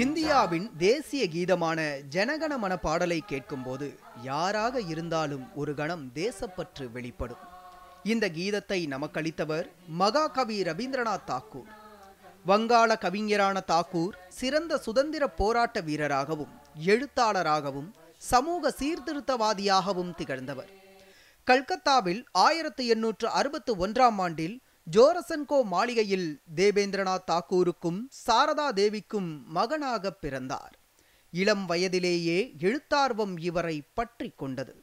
இந்தியாவின் தேசிய கீதமான ஜனகணமன பாடலை கேட்கும்போது யாராக இருந்தாலும் ஒரு கணம் தேசப்பற்று வெளிப்படும் இந்த கீதத்தை நமக்களித்தவர் மகாகவி ரவீந்திரநாத் தாக்கூர் வங்காள கவிஞரான தாக்கூர் சிறந்த சுதந்திர போராட்ட வீரராகவும் எழுத்தாளராகவும் சமூக சீர்திருத்தவாதியாகவும் திகழ்ந்தவர் கல்கத்தாவில் ஆயிரத்து எண்ணூற்று அறுபத்து ஒன்றாம் ஆண்டில் ஜோரசன்கோ மாளிகையில் தேவேந்திரநாத் தாக்கூருக்கும் சாரதா தேவிக்கும் மகனாக பிறந்தார் இளம் வயதிலேயே எழுத்தார்வம் இவரை பற்றி கொண்டது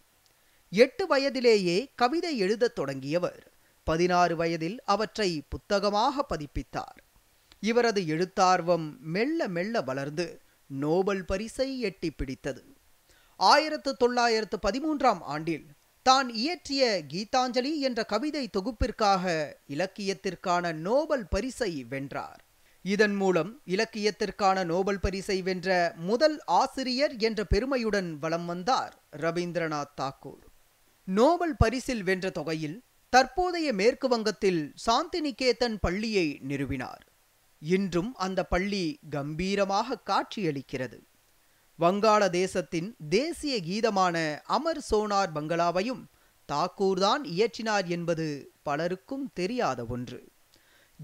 எட்டு வயதிலேயே கவிதை எழுதத் தொடங்கியவர் பதினாறு வயதில் அவற்றை புத்தகமாக பதிப்பித்தார் இவரது எழுத்தார்வம் மெல்ல மெல்ல வளர்ந்து நோபல் பரிசை எட்டி பிடித்தது ஆயிரத்து தொள்ளாயிரத்து பதிமூன்றாம் ஆண்டில் தான் இயற்றிய கீதாஞ்சலி என்ற கவிதை தொகுப்பிற்காக இலக்கியத்திற்கான நோபல் பரிசை வென்றார் இதன் மூலம் இலக்கியத்திற்கான நோபல் பரிசை வென்ற முதல் ஆசிரியர் என்ற பெருமையுடன் வலம் வந்தார் ரவீந்திரநாத் தாக்கூர் நோபல் பரிசில் வென்ற தொகையில் தற்போதைய மேற்கு வங்கத்தில் சாந்திநிகேதன் பள்ளியை நிறுவினார் இன்றும் அந்த பள்ளி கம்பீரமாக காட்சியளிக்கிறது வங்காளதேசத்தின் தேசிய கீதமான அமர் சோனார் பங்களாவையும் தாக்கூர்தான் இயற்றினார் என்பது பலருக்கும் தெரியாத ஒன்று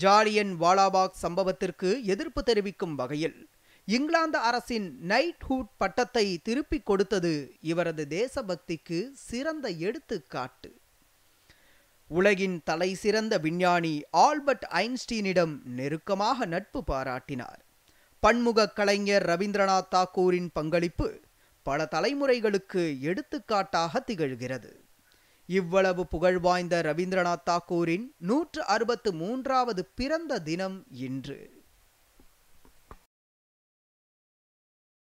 ஜாலியன் வாலாபாக் சம்பவத்திற்கு எதிர்ப்பு தெரிவிக்கும் வகையில் இங்கிலாந்து அரசின் நைட்ஹூட் பட்டத்தை திருப்பிக் கொடுத்தது இவரது தேசபக்திக்கு சிறந்த எடுத்துக்காட்டு உலகின் தலை சிறந்த விஞ்ஞானி ஆல்பர்ட் ஐன்ஸ்டீனிடம் நெருக்கமாக நட்பு பாராட்டினார் பன்முக கலைஞர் ரவீந்திரநாத் தாக்கூரின் பங்களிப்பு பல தலைமுறைகளுக்கு எடுத்துக்காட்டாக திகழ்கிறது இவ்வளவு புகழ்வாய்ந்த ரவீந்திரநாத் தாக்கூரின் நூற்று அறுபத்து மூன்றாவது பிறந்த தினம் இன்று